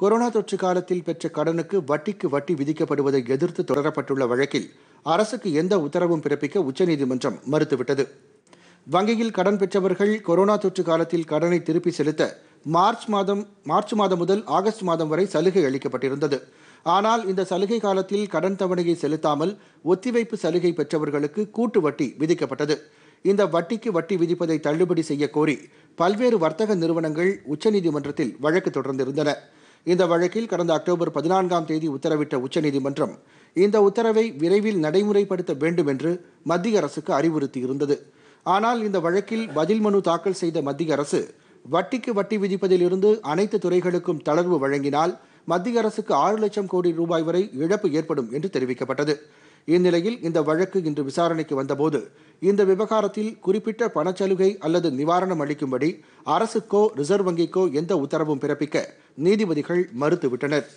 corona தொற்று காலத்தில் பெற்ற கடனுக்கு வட்டிக்கு வட்டி விதிக்கப்படுவதை எதிர்த்து தொடரப்பட்டுள்ள வழக்கில் அரசுக்கு எந்த உத்தரவும் பிறப்பிக்க உச்சநீதிமன்றம் மறுத்துவிட்டது வங்கியில் கடன் பெற்றவர்கள் கொரோனா தொற்று காலத்தில் கடனை திருப்பி செலுத்த மார்ச் மாதம் மார்ச் மாதம் முதல் ஆகஸ்ட் மாதம் வரை சலுகை அளிக்கப்பட்டிருந்தது ஆனால் இந்த சலுகை காலத்தில் கடன் தவணையை செலுத்தாமல் ஒத்திவைப்பு சலுகை பெற்றவர்களுக்கு கூட்டு வட்டி விதிக்கப்பட்டது இந்த வட்டிக்கு வட்டி விதிப்பதை தள்ளுபடி செய்ய கோரி பல்வேறு வர்த்தக நிறுவனங்கள் உச்சநீதிமன்றத்தில் வழக்கு தொடர்ந்திருந்தன இந்த வழக்கில் கடந்த அக்டோபர் பதினான்காம் தேதி உத்தரவிட்ட உச்சநீதிமன்றம் இந்த உத்தரவை விரைவில் நடைமுறைப்படுத்த வேண்டும் என்று மத்திய அரசுக்கு அறிவுறுத்தியிருந்தது ஆனால் இந்த வழக்கில் பதில் மனு தாக்கல் செய்த மத்திய அரசு வட்டிக்கு வட்டி விதிப்பதில் இருந்து அனைத்து துறைகளுக்கும் தளர்வு வழங்கினால் மத்திய அரசுக்கு ஆறு லட்சம் கோடி ரூபாய் வரை இழப்பு ஏற்படும் என்று தெரிவிக்கப்பட்டது இந்நிலையில் இந்த வழக்கு இன்று விசாரணைக்கு வந்தபோது இந்த விவகாரத்தில் குறிப்பிட்ட பணச்சலுகை அல்லது நிவாரணம் அளிக்கும்படி அரசுக்கோ ரிசர்வ் வங்கிக்கோ எந்த உத்தரவும் பிறப்பிக்க நீதிபதிகள் மறுத்துவிட்டனர்